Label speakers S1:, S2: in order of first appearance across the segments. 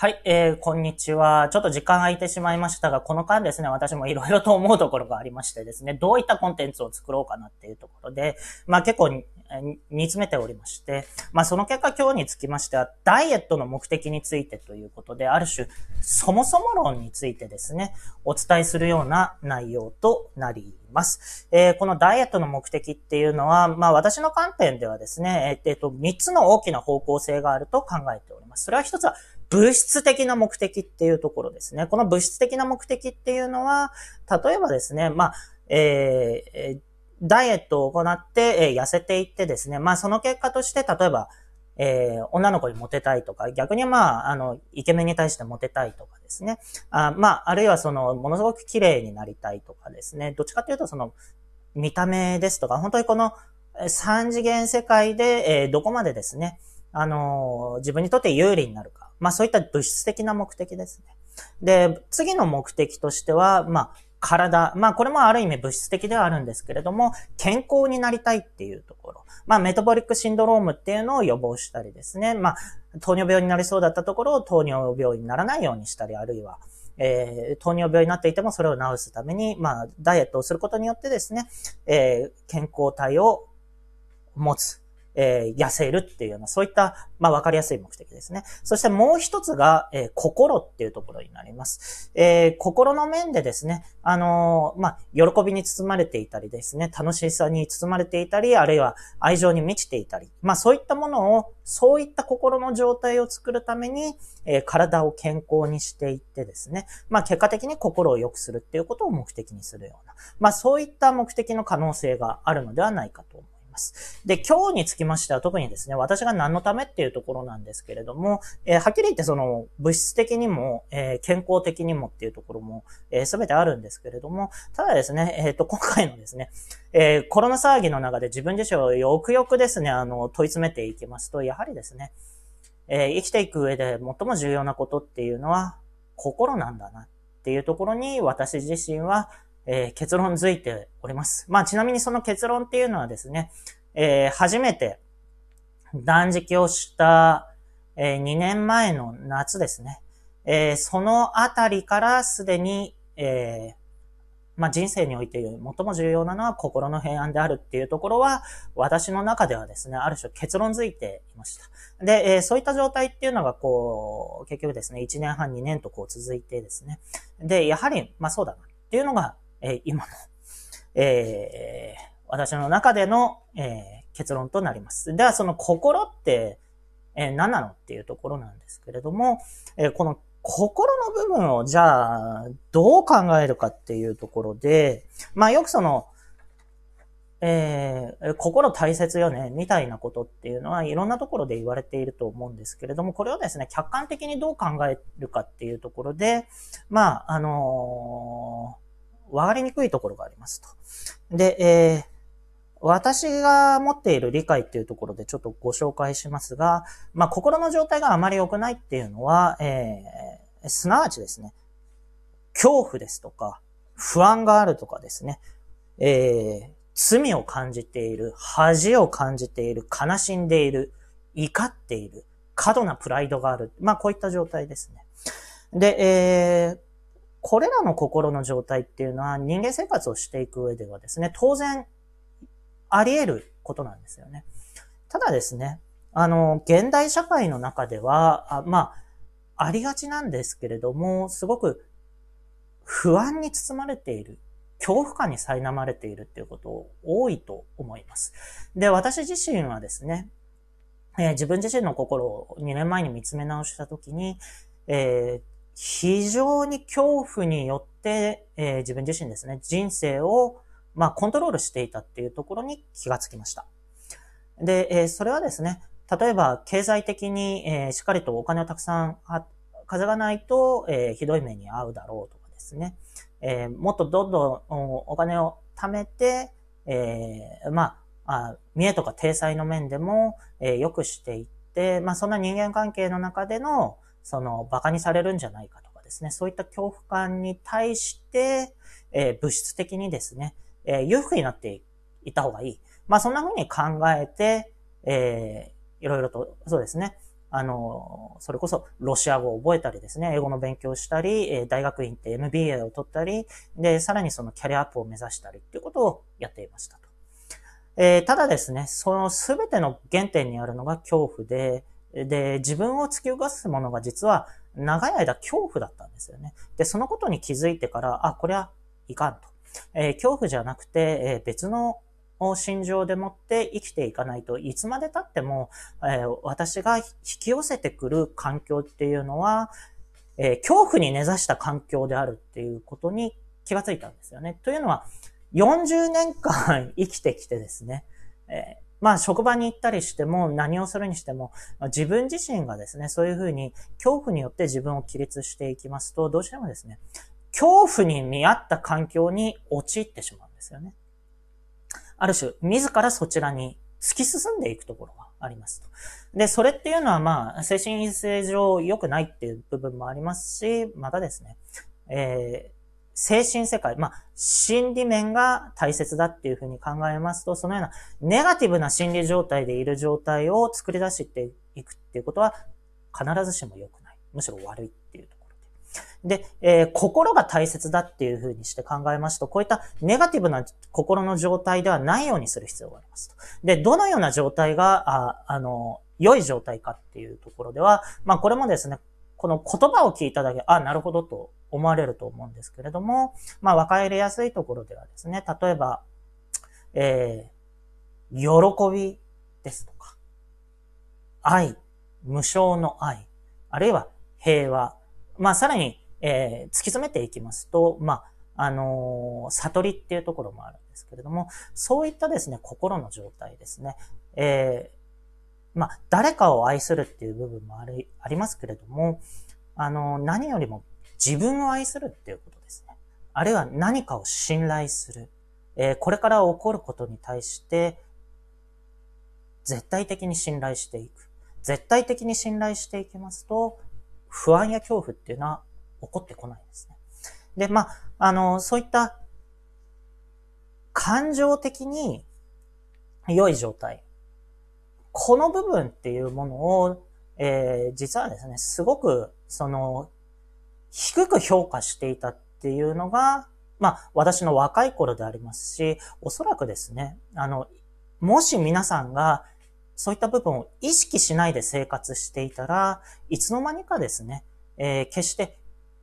S1: はい、えー、こんにちは。ちょっと時間空いてしまいましたが、この間ですね、私もいろいろと思うところがありましてですね、どういったコンテンツを作ろうかなっていうところで、まあ結構、煮詰めておりまして、まあその結果今日につきましては、ダイエットの目的についてということで、ある種、そもそも論についてですね、お伝えするような内容となります。えー、このダイエットの目的っていうのは、まあ私の観点ではですね、えっ、ー、と、3つの大きな方向性があると考えております。それは1つは物質的な目的っていうところですね。この物質的な目的っていうのは、例えばですね、まあ、えー、ダイエットを行って、えー、痩せていってですね、まあその結果として、例えば、えー、女の子にモテたいとか、逆にまあ、あの、イケメンに対してモテたいとかですね。あまあ、あるいはその、ものすごく綺麗になりたいとかですね。どっちかというとその、見た目ですとか、本当にこの、三次元世界で、えー、どこまでですね、あの自分にとって有利になるか。まあそういった物質的な目的ですね。で、次の目的としては、まあ体、まあこれもある意味物質的ではあるんですけれども、健康になりたいっていうところ。まあメタボリックシンドロームっていうのを予防したりですね。まあ糖尿病になりそうだったところを糖尿病にならないようにしたり、あるいは、えー、糖尿病になっていてもそれを治すために、まあダイエットをすることによってですね、えー、健康体を持つ。えー、痩せるっていうような、そういった、まあ、わかりやすい目的ですね。そしてもう一つが、えー、心っていうところになります。えー、心の面でですね、あのまあ、喜びに包まれていたりですね、楽しさに包まれていたり、あるいは愛情に満ちていたり、まあ、そういったものを、そういった心の状態を作るために、え体を健康にしていってですね、まあ、結果的に心を良くするっていうことを目的にするような、まあ、そういった目的の可能性があるのではないかと思います。。で、今日につきましては特にですね、私が何のためっていうところなんですけれども、えー、はっきり言ってその物質的にも、えー、健康的にもっていうところも、えー、全てあるんですけれども、ただですね、えっ、と、今回のですね、えコロナ騒ぎの中で自分自身をよくよくですね、あの、問い詰めていきますと、やはりですね、え生きていく上で最も重要なことっていうのは、心なんだなっていうところに私自身は、えー、結論づいております。まあ、ちなみにその結論っていうのはですね、えー、初めて断食をした、えー、2年前の夏ですね。えそのあたりからすでに、えまあ、人生において最も重要なのは心の平安であるっていうところは、私の中ではですね、ある種結論づいていました。で、えそういった状態っていうのが、こう、結局ですね、1年半、2年とこう続いてですね。で、やはり、まあそうだなっていうのが、え今の、えー、私の中での、えー、結論となります。では、その心って、えー、何なのっていうところなんですけれども、えー、この心の部分をじゃあどう考えるかっていうところで、まあよくその、えー、心大切よね、みたいなことっていうのはいろんなところで言われていると思うんですけれども、これをですね、客観的にどう考えるかっていうところで、まあ、あのー分かりにくいところがありますと。で、えー私が持っている理解っていうところでちょっとご紹介しますが、まあ、心の状態があまり良くないっていうのは、えー、すなわちですね、恐怖ですとか、不安があるとかですね、えー、罪を感じている、恥を感じている、悲しんでいる、怒っている、過度なプライドがある。まあ、こういった状態ですね。で、えー、これらの心の状態っていうのは人間生活をしていく上ではですね、当然あり得ることなんですよね。ただですね、あの、現代社会の中では、あまあ、ありがちなんですけれども、すごく不安に包まれている、恐怖感に苛まれているっていうことを多いと思います。で、私自身はですね、えー、自分自身の心を2年前に見つめ直したときに、えー、非常に恐怖によって、えー、自分自身ですね、人生を、まあ、コントロールしていたっていうところに気がつきました。で、えー、それはですね、例えば経済的に、えー、しっかりとお金をたくさん稼がないと、えー、ひどい目に遭うだろうとかですね、えー、もっとどんどんお金を貯めて、えー、まあ、見栄とか体裁の面でも、えー、良くしていって、まあ、そんな人間関係の中での、その、馬鹿にされるんじゃないかとかですね、そういった恐怖感に対して、えー、物質的にですね、えー、裕福になっていた方がいい。まあ、そんな風に考えて、えー、いろいろと、そうですね、あの、それこそロシア語を覚えたりですね、英語の勉強したり、え大学院って MBA を取ったり、で、さらにそのキャリアアップを目指したりっていうことをやっていましたと。えー、ただですね、その全ての原点にあるのが恐怖で、で、自分を突き動かすものが実は長い間恐怖だったんですよね。で、そのことに気づいてから、あ、これはいかんと。えー、恐怖じゃなくて、えー、別の心情でもって生きていかないといつまで経っても、えー、私が引き寄せてくる環境っていうのは、え恐怖に根ざした環境であるっていうことに気がついたんですよね。というのは40年間生きてきてですね、えまあ職場に行ったりしても何をするにしても自分自身がですね、そういうふうに恐怖によって自分を起立していきますと、どうしてもですね、恐怖に見合った環境に陥ってしまうんですよね。ある種、自らそちらに突き進んでいくところがありますと。で、それっていうのはまあ、精神衛生上良くないっていう部分もありますし、またですね、えー精神世界、まあ、心理面が大切だっていうふうに考えますと、そのようなネガティブな心理状態でいる状態を作り出していくっていうことは、必ずしも良くない。むしろ悪いっていうところで。で、えー、心が大切だっていうふうにして考えますと、こういったネガティブな心の状態ではないようにする必要がありますと。で、どのような状態が、あ、あの、良い状態かっていうところでは、まあ、これもですね、この言葉を聞いただけ、あ、なるほどと思われると思うんですけれども、まあ、分かりやすいところではですね、例えば、えー、喜びですとか、愛、無償の愛、あるいは平和、まあ、さらに、えー、突き詰めていきますと、まあ、あのー、悟りっていうところもあるんですけれども、そういったですね、心の状態ですね、えー、まあ、誰かを愛するっていう部分もあり、ありますけれども、あの何よりも自分を愛するっていうことですね。あるいは何かを信頼する。えー、これから起こることに対して、絶対的に信頼していく。絶対的に信頼していきますと、不安や恐怖っていうのは起こってこないですね。で、まあ、あの、そういった感情的に良い状態。この部分っていうものを、えー、実はですね、すごく、その、低く評価していたっていうのが、まあ、私の若い頃でありますし、おそらくですね、あの、もし皆さんがそういった部分を意識しないで生活していたら、いつの間にかですね、えー、決して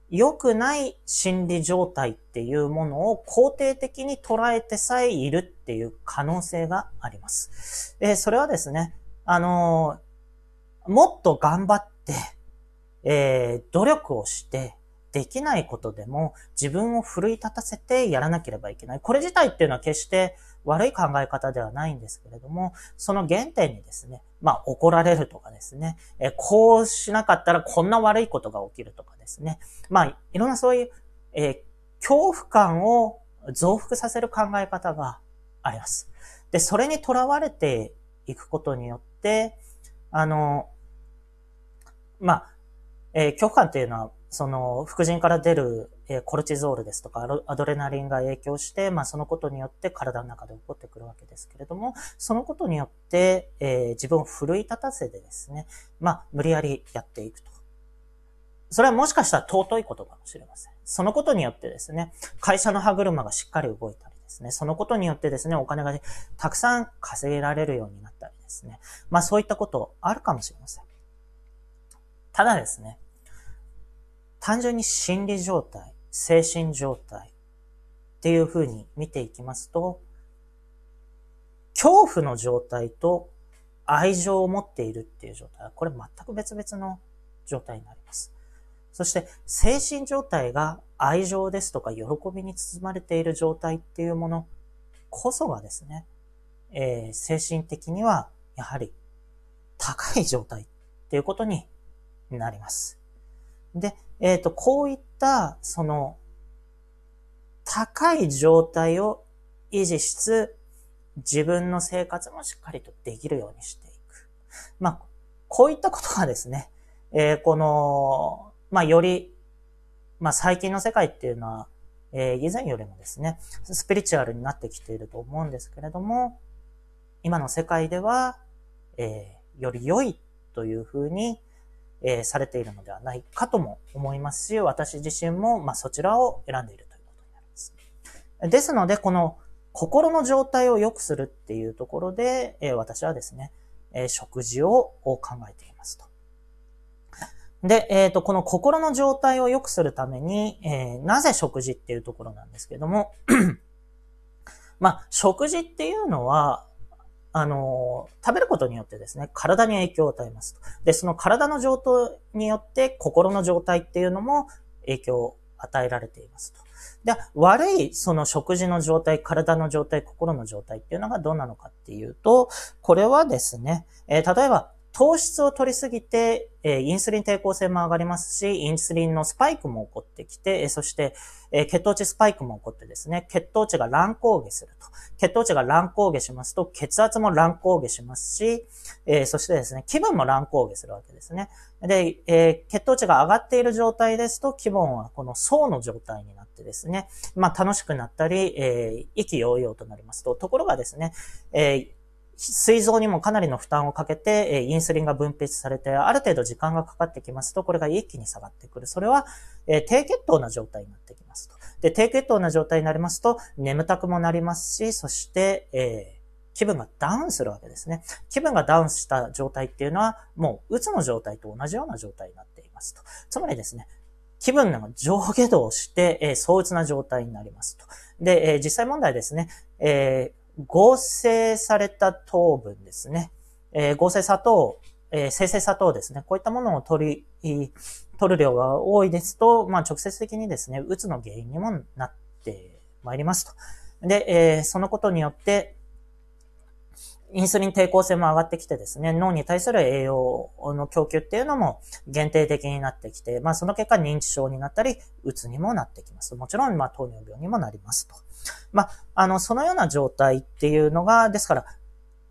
S1: 良くない心理状態っていうものを肯定的に捉えてさえいるっていう可能性があります。えー、それはですね、あのー、もっと頑張って、えー、努力をして、できないことでも自分を奮い立たせてやらなければいけない。これ自体っていうのは決して悪い考え方ではないんですけれども、その原点にですね、まあ怒られるとかですね、えこうしなかったらこんな悪いことが起きるとかですね、まあいろんなそういう、えー、恐怖感を増幅させる考え方があります。で、それにとらわれていくことによって、あの、まあ、えー、恐怖感っていうのは、その、副腎から出る、えー、コルチゾールですとか、アドレナリンが影響して、まあ、そのことによって体の中で起こってくるわけですけれども、そのことによって、えー、自分を奮い立たせてですね、まあ、無理やりやっていくと。それはもしかしたら尊いことかもしれません。そのことによってですね、会社の歯車がしっかり動いたりですね、そのことによってですね、お金がたくさん稼げられるようになったりですね、まあそういったことあるかもしれません。ただですね、単純に心理状態、精神状態っていう風に見ていきますと、恐怖の状態と愛情を持っているっていう状態は、これ全く別々の状態になります。そして、精神状態が愛情ですとか喜びに包まれている状態っていうものこそがですね、えー、精神的にはやはり高い状態っていうことにになります。で、えっ、ー、と、こういった、その、高い状態を維持しつつ、自分の生活もしっかりとできるようにしていく。まあ、こういったことがですね、えー、この、まあ、より、まあ、最近の世界っていうのは、えー、以前よりもですね、スピリチュアルになってきていると思うんですけれども、今の世界では、えー、より良いというふうに、えー、されているのではないかとも思いますし、私自身も、まあ、そちらを選んでいるということになります。ですので、この心の状態を良くするっていうところで、えー、私はですね、えー、食事を考えていますと。で、えっ、ー、と、この心の状態を良くするために、えなぜ食事っていうところなんですけども、まあ、食事っていうのは、あの、食べることによってですね、体に影響を与えますと。で、その体の状態によって心の状態っていうのも影響を与えられていますと。で、悪いその食事の状態、体の状態、心の状態っていうのがどうなのかっていうと、これはですね、えー、例えば糖質を取りすぎて、えインスリン抵抗性も上がりますし、インスリンのスパイクも起こってきて、えそして、え血糖値スパイクも起こってですね、血糖値が乱高下すると。血糖値が乱高下しますと、血圧も乱高下しますし、えそしてですね、気分も乱高下するわけですね。で、え血糖値が上がっている状態ですと、気分はこの層の状態になってですね、まあ楽しくなったり、えー、意気揚々となりますと、ところがですね、え膵臓にもかなりの負担をかけて、インスリンが分泌されて、ある程度時間がかかってきますと、これが一気に下がってくる。それは、低血糖な状態になってきますと。で、低血糖な状態になりますと、眠たくもなりますし、そして、えー気分がダウンするわけですね。気分がダウンした状態っていうのは、もう、うつの状態と同じような状態になっていますと。つまりですね、気分が上下動して、えー、相うつな状態になりますと。で、えー、実際問題ですね、えー、合成された糖分ですね。えー、合成砂糖、えー、生成砂糖ですね。こういったものを取り、取る量が多いですと、まあ、直接的にですね、うつの原因にもなってまいりますと。で、えー、そのことによって、インスリン抵抗性も上がってきてですね、脳に対する栄養の供給っていうのも限定的になってきて、まあその結果認知症になったり、うつにもなってきます。もちろん、まあ糖尿病にもなりますと。まあ、あの、そのような状態っていうのが、ですから、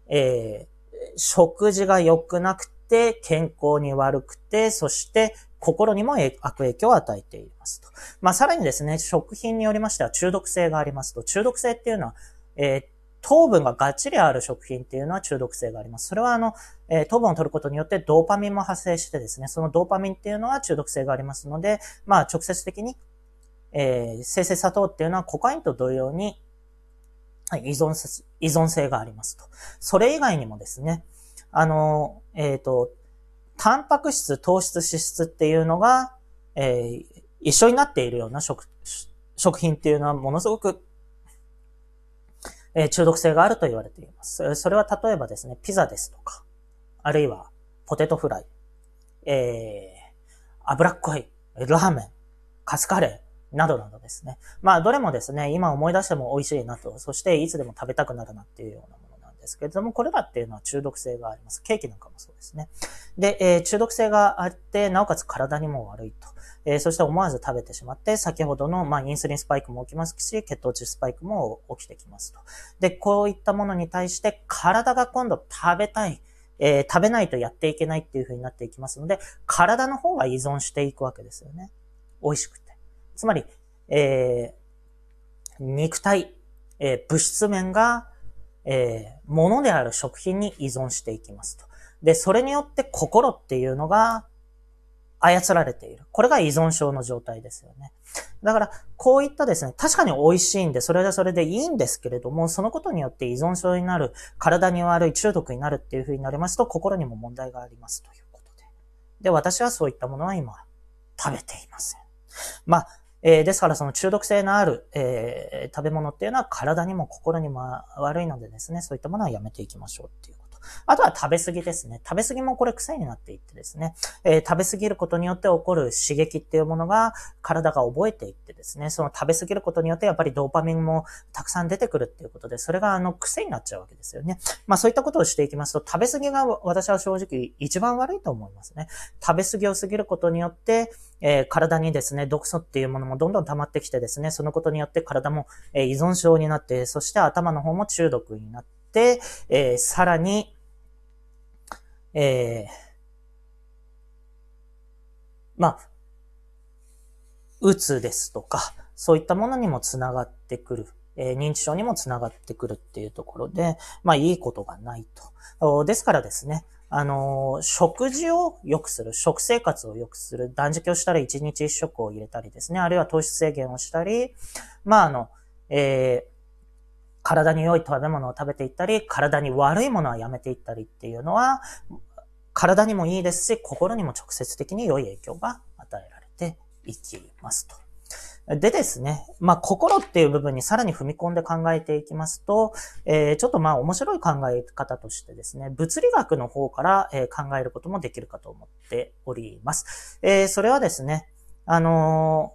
S1: えー、食事が良くなくて、健康に悪くて、そして心にも悪影響を与えていますと。まあ、さらにですね、食品によりましては中毒性がありますと、中毒性っていうのは、えー、糖分ががっちりある食品っていうのは中毒性があります。それはあの、えー、糖分を取ることによってドーパミンも発生してですね、そのドーパミンっていうのは中毒性がありますので、まあ直接的にえー、生成砂糖っていうのはコカインと同様に依存依存性がありますと。それ以外にもですね、あの、えっ、ー、と、タンパク質、糖質、脂質っていうのが、えー、一緒になっているような食、食品っていうのはものすごく、えー、中毒性があると言われています。それは例えばですね、ピザですとか、あるいはポテトフライ、えー、脂っこい、ラーメン、カスカレー、などなどですね。まあ、どれもですね、今思い出しても美味しいなと、そしていつでも食べたくなるなっていうようなものなんですけれども、これらっていうのは中毒性があります。ケーキなんかもそうですね。で、えー、中毒性があって、なおかつ体にも悪いと。えー、そして思わず食べてしまって、先ほどの、まあ、インスリンスパイクも起きますし、血糖値スパイクも起きてきますと。で、こういったものに対して、体が今度食べたい。えー、食べないとやっていけないっていう風になっていきますので、体の方が依存していくわけですよね。美味しくて。つまり、えー、肉体、えー、物質面が、えー、物である食品に依存していきますと。で、それによって心っていうのが操られている。これが依存症の状態ですよね。だから、こういったですね、確かに美味しいんで、それはそれでいいんですけれども、そのことによって依存症になる、体に悪い、中毒になるっていうふうになりますと、心にも問題がありますということで。で、私はそういったものは今、食べていません。まあ、えー、ですからその中毒性のある、えー、食べ物っていうのは体にも心にも悪いのでですね、そういったものはやめていきましょうっていう。あとは食べ過ぎですね。食べ過ぎもこれ癖になっていってですね、えー、食べ過ぎることによって起こる刺激っていうものが体が覚えていってですね、その食べ過ぎることによってやっぱりドーパミンもたくさん出てくるっていうことで、それがあの癖になっちゃうわけですよね。まあそういったことをしていきますと、食べ過ぎが私は正直一番悪いと思いますね。食べ過ぎを過ぎることによって、えー、体にですね、毒素っていうものもどんどん溜まってきてですね、そのことによって体も、え依存症になって、そして頭の方も中毒になって、えー、さらにえー、まあ、うつですとか、そういったものにもつながってくる。え認知症にもつながってくるっていうところで、まあいいことがないと。ですからですね、あの食事を良くする、食生活を良くする、断食をしたら一日一食を入れたりですね、あるいは糖質制限をしたり、まああの、えー体に良い食べ物を食べていったり、体に悪いものはやめていったりっていうのは、体にもいいですし、心にも直接的に良い影響が与えられていきますと。でですね、まあ、心っていう部分にさらに踏み込んで考えていきますと、えー、ちょっとまあ面白い考え方としてですね、物理学の方から、え考えることもできるかと思っております。えー、それはですね、あの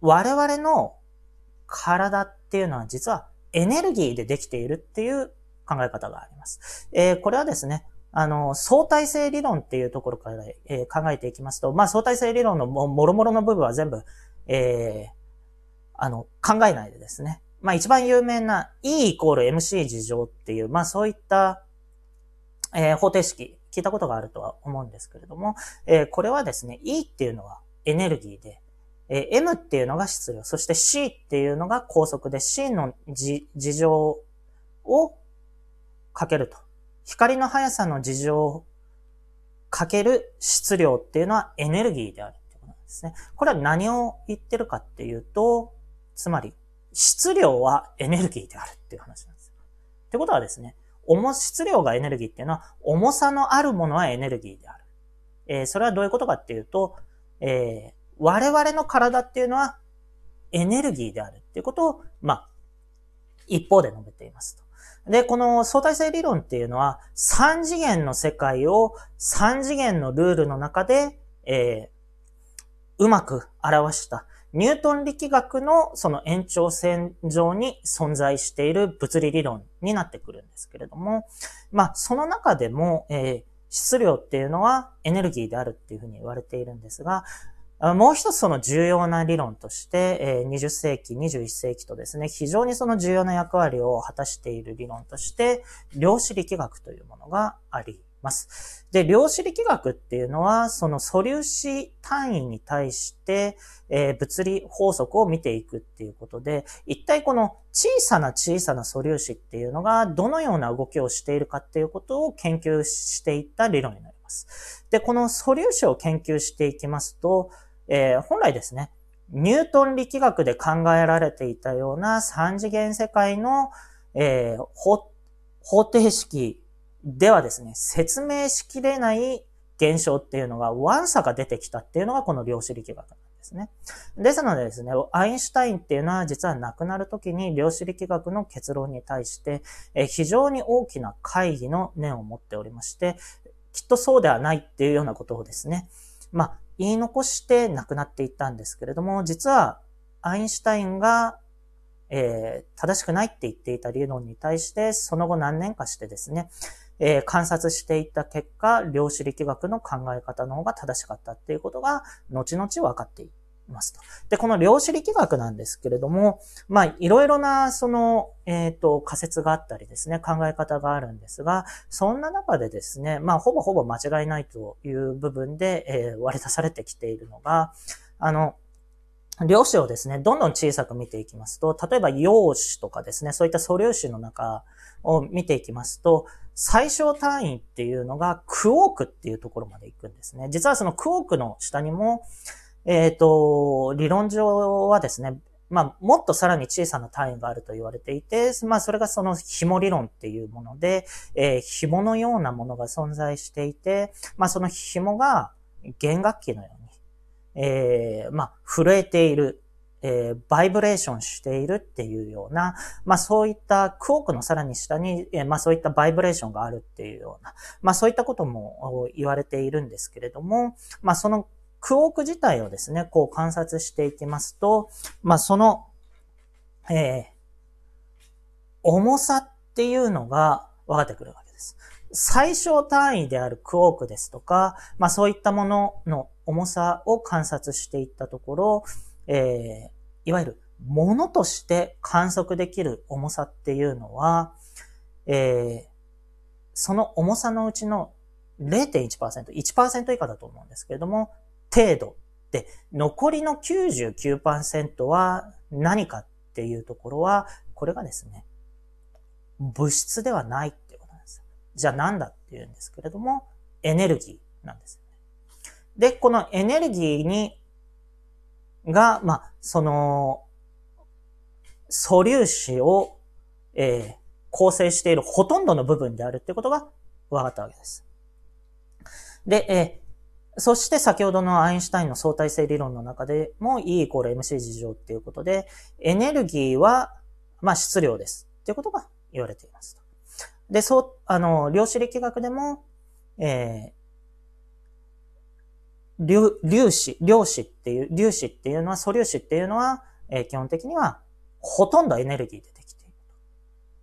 S1: ー、我々の体っていうのは実はエネルギーでできているっていう考え方があります。えー、これはですね、あの、相対性理論っていうところから、えー、考えていきますと、まあ相対性理論のももろもろの部分は全部、えー、あの、考えないでですね。まあ一番有名な E イコール MC 事情っていう、まあそういった、えー、方程式、聞いたことがあるとは思うんですけれども、えー、これはですね、E っていうのはエネルギーで、え M っていうのが質量、そして C っていうのが高速で C の事情をかけると。光の速さの事情をかける質量っていうのはエネルギーであるってことなんですね。これは何を言ってるかっていうと、つまり質量はエネルギーであるっていう話なんですよ。ってことはですね、重、質量がエネルギーっていうのは重さのあるものはエネルギーである。えー、それはどういうことかっていうと、えー我々の体っていうのはエネルギーであるっていうことを、まあ、一方で述べていますと。で、この相対性理論っていうのは、3次元の世界を3次元のルールの中で、えー、うまく表した、ニュートン力学のその延長線上に存在している物理理論になってくるんですけれども、まあ、その中でも、えー質量っていうのはエネルギーであるっていうふうに言われているんですが、もう一つその重要な理論として、20世紀、21世紀とですね、非常にその重要な役割を果たしている理論として、量子力学というものがあります。で、量子力学っていうのは、その素粒子単位に対して、物理法則を見ていくっていうことで、一体この小さな小さな素粒子っていうのが、どのような動きをしているかっていうことを研究していった理論になります。で、この素粒子を研究していきますと、えー、本来ですね、ニュートン力学で考えられていたような三次元世界の、えー、方程式ではですね、説明しきれない現象っていうのが、ワンサが出てきたっていうのがこの量子力学なんですね。ですのでですね、アインシュタインっていうのは実は亡くなる時に量子力学の結論に対して、非常に大きな会議の念を持っておりまして、きっとそうではないっていうようなことをですね、まあ、言い残して亡くなっていったんですけれども、実はアインシュタインが、えー、正しくないって言っていた理論に対して、その後何年かしてですね、えー、観察していった結果、量子力学の考え方の方が正しかったっていうことが、後々分かっていった。ますと。で、この量子力学なんですけれども、まあ、いろいろな、その、えっ、ー、と、仮説があったりですね、考え方があるんですが、そんな中でですね、まあ、ほぼほぼ間違いないという部分で、えー、割り出されてきているのが、あの、量子をですね、どんどん小さく見ていきますと、例えば陽子とかですね、そういった素粒子の中を見ていきますと、最小単位っていうのがクオークっていうところまで行くんですね。実はそのクオークの下にも、えっ、ー、と、理論上はですね、まあ、もっとさらに小さな単位があると言われていて、まあ、それがその紐理論っていうもので、えー、紐のようなものが存在していて、まあ、その紐が弦楽器のように、えー、まあ、震えている、えー、バイブレーションしているっていうような、まあ、そういったクォークのさらに下に、えー、まあ、そういったバイブレーションがあるっていうような、まあ、そういったことも言われているんですけれども、まあ、そのクォーク自体をですね、こう観察していきますと、まあ、その、えー、重さっていうのが分かってくるわけです。最小単位であるクォークですとか、まあ、そういったものの重さを観察していったところ、えー、いわゆるものとして観測できる重さっていうのは、えー、その重さのうちの0.1%、1%以下だと思うんですけれども、程度で、残りの99%は何かっていうところは、これがですね、物質ではないっていうことなんです。じゃあ何だっていうんですけれども、エネルギーなんです、ね。で、このエネルギーに、が、まあ、その、素粒子を、えー、構成しているほとんどの部分であるってことが分かったわけです。で、えー、そして先ほどのアインシュタインの相対性理論の中でも E イコール MC 事情っていうことで、エネルギーは、まあ、質量です。っていうことが言われていますで、そう、あの、量子力学でも、えー、粒、粒子、量子っていう、粒子っていうのは、素粒子っていうのは、えー、基本的には、ほとんどエネルギーでできて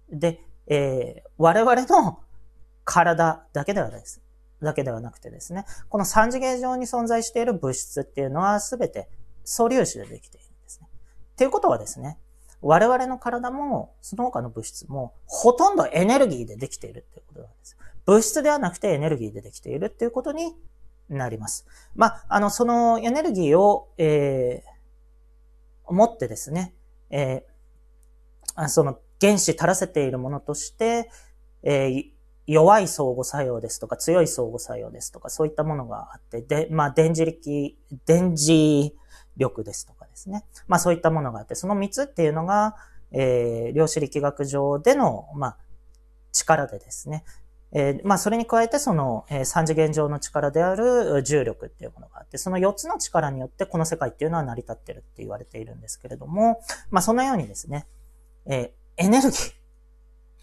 S1: いる。で、えー、我々の体だけではないです。だけではなくてですね、この三次元上に存在している物質っていうのは全て素粒子でできているんですね。っていうことはですね、我々の体も、その他の物質も、ほとんどエネルギーでできているっていうことなんです。物質ではなくてエネルギーでできているっていうことになります。まあ、あの、そのエネルギーを、えー、持ってですね、えー、その原子垂らせているものとして、えー、弱い相互作用ですとか強い相互作用ですとかそういったものがあって、で、まあ電磁力、電磁力ですとかですね。まあそういったものがあって、その3つっていうのが、えー、量子力学上での、まあ、力でですね、えー、まあ、それに加えて、その、えー、3次元上の力である重力っていうものがあって、その4つの力によってこの世界っていうのは成り立ってるって言われているんですけれども、まあ、そのようにですね、えー、エネルギー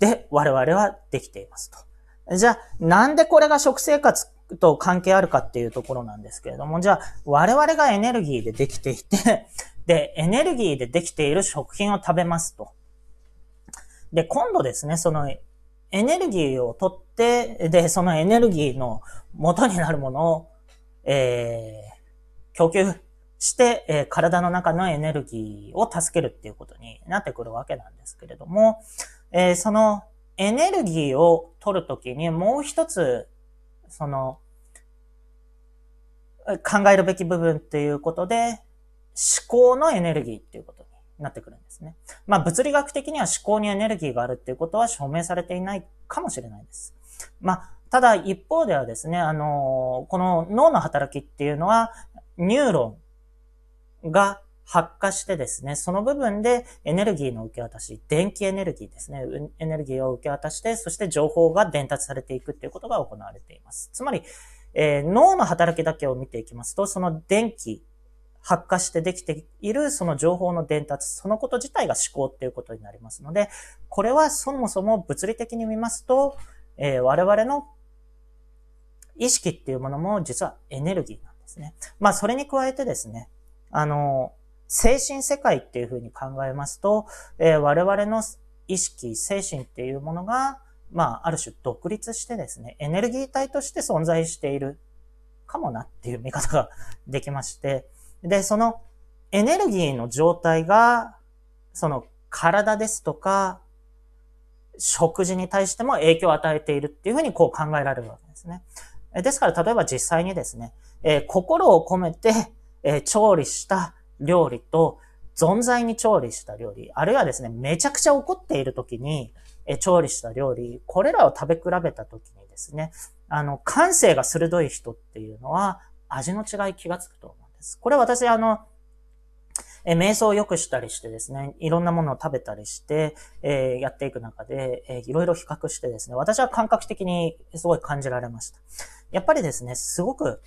S1: で我々はできていますと。じゃあ、なんでこれが食生活と関係あるかっていうところなんですけれども、じゃあ、我々がエネルギーでできていて で、エネルギーでできている食品を食べますと。で、今度ですね、そのエネルギーを取って、で、そのエネルギーの元になるものを、えー、供給して、えー、体の中のエネルギーを助けるっていうことになってくるわけなんですけれども、えー、そのエネルギーを取るときにもう一つ、その、考えるべき部分っていうことで、思考のエネルギーっていうことになってくるんですね。まあ物理学的には思考にエネルギーがあるっていうことは証明されていないかもしれないです。まあ、ただ一方ではですね、あのこの脳の働きっていうのは、ニューロンが発火してですね、その部分でエネルギーの受け渡し、電気エネルギーですね、エネルギーを受け渡して、そして情報が伝達されていくっていうことが行われています。つまり、えー、脳の働きだけを見ていきますと、その電気、発火してできているその情報の伝達、そのこと自体が思考っていうことになりますので、これはそもそも物理的に見ますと、えー、我々の意識っていうものも実はエネルギーなんですね。まあそれに加えてですね、あの精神世界っていうふうに考えますと、えー、我々の意識、精神っていうものが、まあ、ある種独立してですね、エネルギー体として存在しているかもなっていう見方ができまして、で、そのエネルギーの状態が、その体ですとか、食事に対しても影響を与えているっていうふうにこう考えられるわけですね。ですから、例えば実際にですね、えー、心を込めて、えー、調理した料理と、存在に調理した料理、あるいはですね、めちゃくちゃ怒っている時に、え調理した料理、これらを食べ比べた時にですね、あの、感性が鋭い人っていうのは、味の違い気がつくと思うんです。これは私、あの、え瞑想を良くしたりしてですね、いろんなものを食べたりして、えー、やっていく中で、えー、いろいろ比較してですね、私は感覚的にすごい感じられました。やっぱりですね、すごく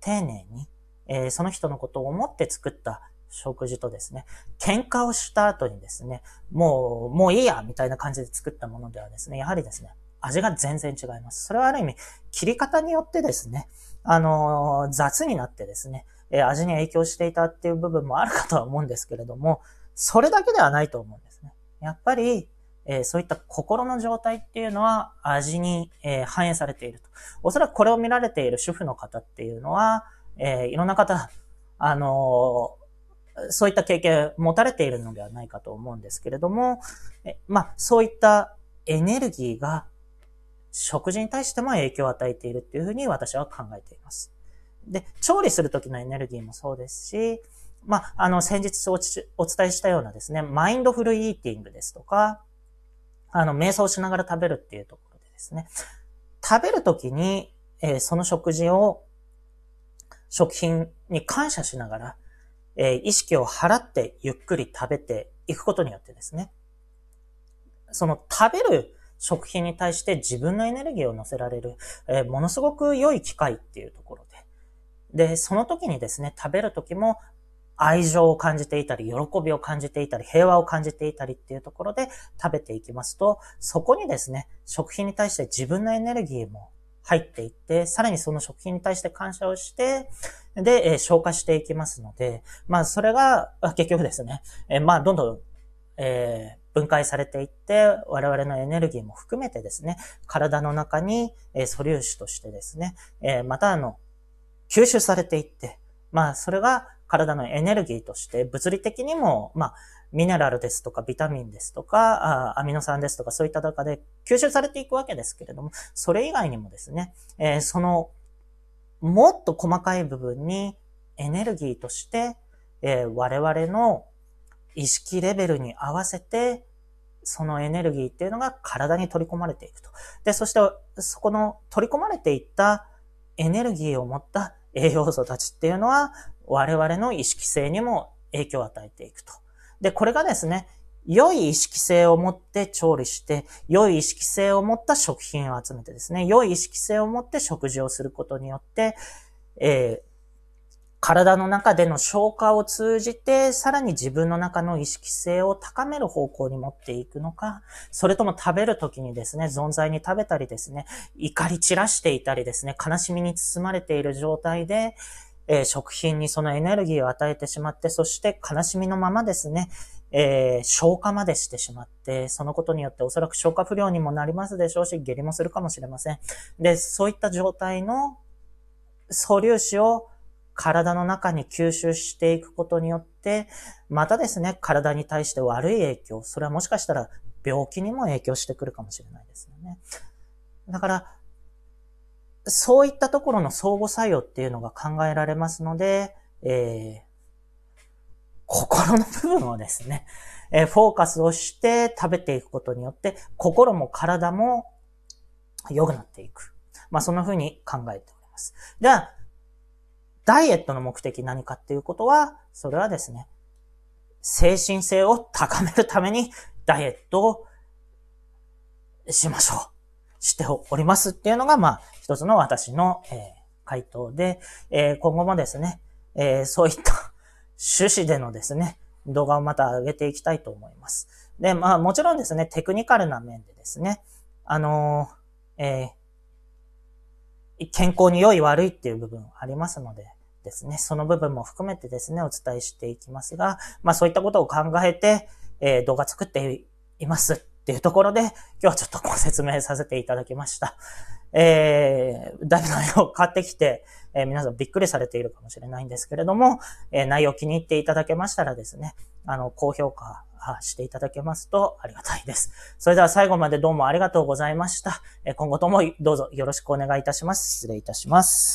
S1: 丁寧に、えー、その人のことを思って作った食事とですね、喧嘩をした後にですね、もう、もういいやみたいな感じで作ったものではですね、やはりですね、味が全然違います。それはある意味、切り方によってですね、あのー、雑になってですね、えー、味に影響していたっていう部分もあるかとは思うんですけれども、それだけではないと思うんですね。やっぱり、えー、そういった心の状態っていうのは味に、え反映されていると。おそらくこれを見られている主婦の方っていうのは、えー、いろんな方、あのー、そういった経験持たれているのではないかと思うんですけれども、えまあ、そういったエネルギーが食事に対しても影響を与えているっていうふうに私は考えています。で、調理するときのエネルギーもそうですし、まあ、あの、先日おお伝えしたようなですね、マインドフルイーティングですとか、あの、瞑想しながら食べるっていうところでですね、食べるときに、えー、その食事を食品に感謝しながら、えー、意識を払ってゆっくり食べていくことによってですね、その食べる食品に対して自分のエネルギーを乗せられる、えー、ものすごく良い機会っていうところで。で、その時にですね、食べる時も愛情を感じていたり、喜びを感じていたり、平和を感じていたりっていうところで食べていきますと、そこにですね、食品に対して自分のエネルギーも入っていって、さらにその食品に対して感謝をして、で、えー、消化していきますので、まあ、それが、結局ですね、えー、まあ、どんどん、えー、分解されていって、我々のエネルギーも含めてですね、体の中に、え素粒子としてですね、えまたあの、吸収されていって、まあ、それが体のエネルギーとして物理的にも、まあ、ミネラルですとかビタミンですとか、アミノ酸ですとかそういった中で吸収されていくわけですけれども、それ以外にもですね、えー、その、もっと細かい部分にエネルギーとして、えー、我々の意識レベルに合わせて、そのエネルギーっていうのが体に取り込まれていくと。で、そして、そこの取り込まれていったエネルギーを持った栄養素たちっていうのは、我々の意識性にも影響を与えていくと。で、これがですね、良い意識性を持って調理して、良い意識性を持った食品を集めてですね、良い意識性を持って食事をすることによって、えー、体の中での消化を通じて、さらに自分の中の意識性を高める方向に持っていくのか、それとも食べる時にですね、存在に食べたりですね、怒り散らしていたりですね、悲しみに包まれている状態で、えー、食品にそのエネルギーを与えてしまって、そして悲しみのままですね、えー、消化までしてしまって、そのことによっておそらく消化不良にもなりますでしょうし、下痢もするかもしれません。で、そういった状態の素粒子を体の中に吸収していくことによって、またですね、体に対して悪い影響、それはもしかしたら病気にも影響してくるかもしれないですよね。だから、そういったところの相互作用っていうのが考えられますので、えー、心の部分をですね、えー、フォーカスをして食べていくことによって、心も体も良くなっていく。まあ、そんな風に考えております。じゃあ、ダイエットの目的何かっていうことは、それはですね、精神性を高めるためにダイエットをしましょう。しておりますっていうのが、まあ、一つの私の、えー、回答で、えー、今後もですね、えー、そういった 趣旨でのですね、動画をまた上げていきたいと思います。で、まあ、もちろんですね、テクニカルな面でですね、あのえ健康に良い悪いっていう部分ありますので、ですね、その部分も含めてですね、お伝えしていきますが、まあそういったことを考えて、え動画作っています。っていうところで、今日はちょっとご説明させていただきました。えー、だいぶ内容を買ってきて、えー、皆さんびっくりされているかもしれないんですけれども、えー、内容気に入っていただけましたらですね、あの、高評価していただけますとありがたいです。それでは最後までどうもありがとうございました。え今後ともどうぞよろしくお願いいたします。失礼いたします。